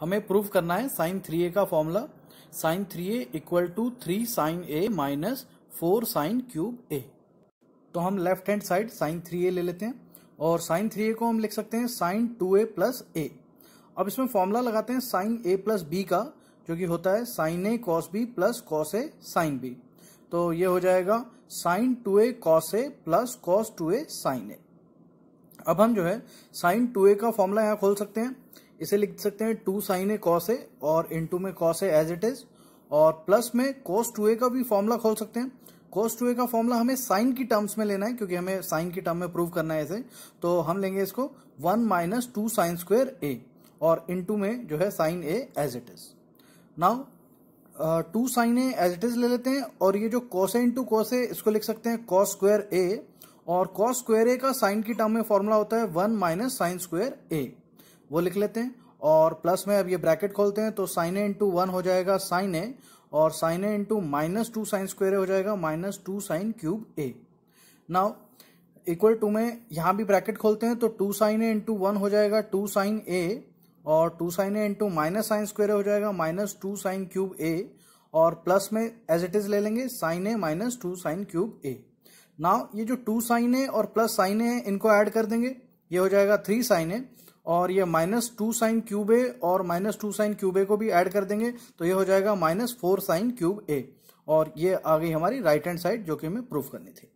हमें प्रूव करना है साइन थ्री ए का formula sine three A equal to three sine A minus four sine cube A तो हम left hand side sine three A ले लेते हैं और साइन थ्री ए को हम लिख सकते हैं sine two A plus A अब इसमें फॉर्मूला लगाते हैं साइन ए प्लस बी का जो कि होता है sine A cos B plus cos A sine B तो ये हो जाएगा sine two A cos A plus cos two A sine A अब हम जो है साइन टू ए का फॉर्मूला यहाँ खोल सकते हैं इसे लिख सकते हैं two sine A cos A और इन टू में cos A as it is और प्लस में कॉस टू ए का भी फॉर्मूला खोल सकते हैं कॉस टू ए का फॉर्मूला हमें साइन की टर्म्स में लेना है क्योंकि हमें साइन की टर्म में प्रूव करना है इसे तो हम लेंगे इसको one minus two sine square A और इन टू में जो है sine A as it is now two sine A as it is ले लेते हैं और ये जो cos A into cos A इसको लिख सकते हैं कॉस स्क्वेयर ए और कॉस स्क्वेयर ए का साइन की टर्म में फॉर्मूला होता है one minus sine square A वो लिख लेते हैं और प्लस में अब ये ब्रैकेट खोलते हैं तो साइन ए इंटू वन हो जाएगा साइन ए और sine A into minus two sine square हो जाएगा minus two sine cube A now equal to में यहाँ भी ब्रैकेट खोलते हैं तो two sine A into one हो जाएगा टू साइन ए और two sine A into minus sine square हो जाएगा minus two sine cube A और प्लस में एज इट इज ले लेंगे sine A minus two sine cube A now ये जो टू साइन ए और प्लस साइन ए इनको ऐड कर देंगे ये हो जाएगा थ्री साइन ए और ये minus two sine cube A और minus two sine cube A को भी ऐड कर देंगे तो ये हो जाएगा minus four sine cube A और ये आ गई हमारी राइट हैंड साइड जो कि हमें प्रूफ करनी थी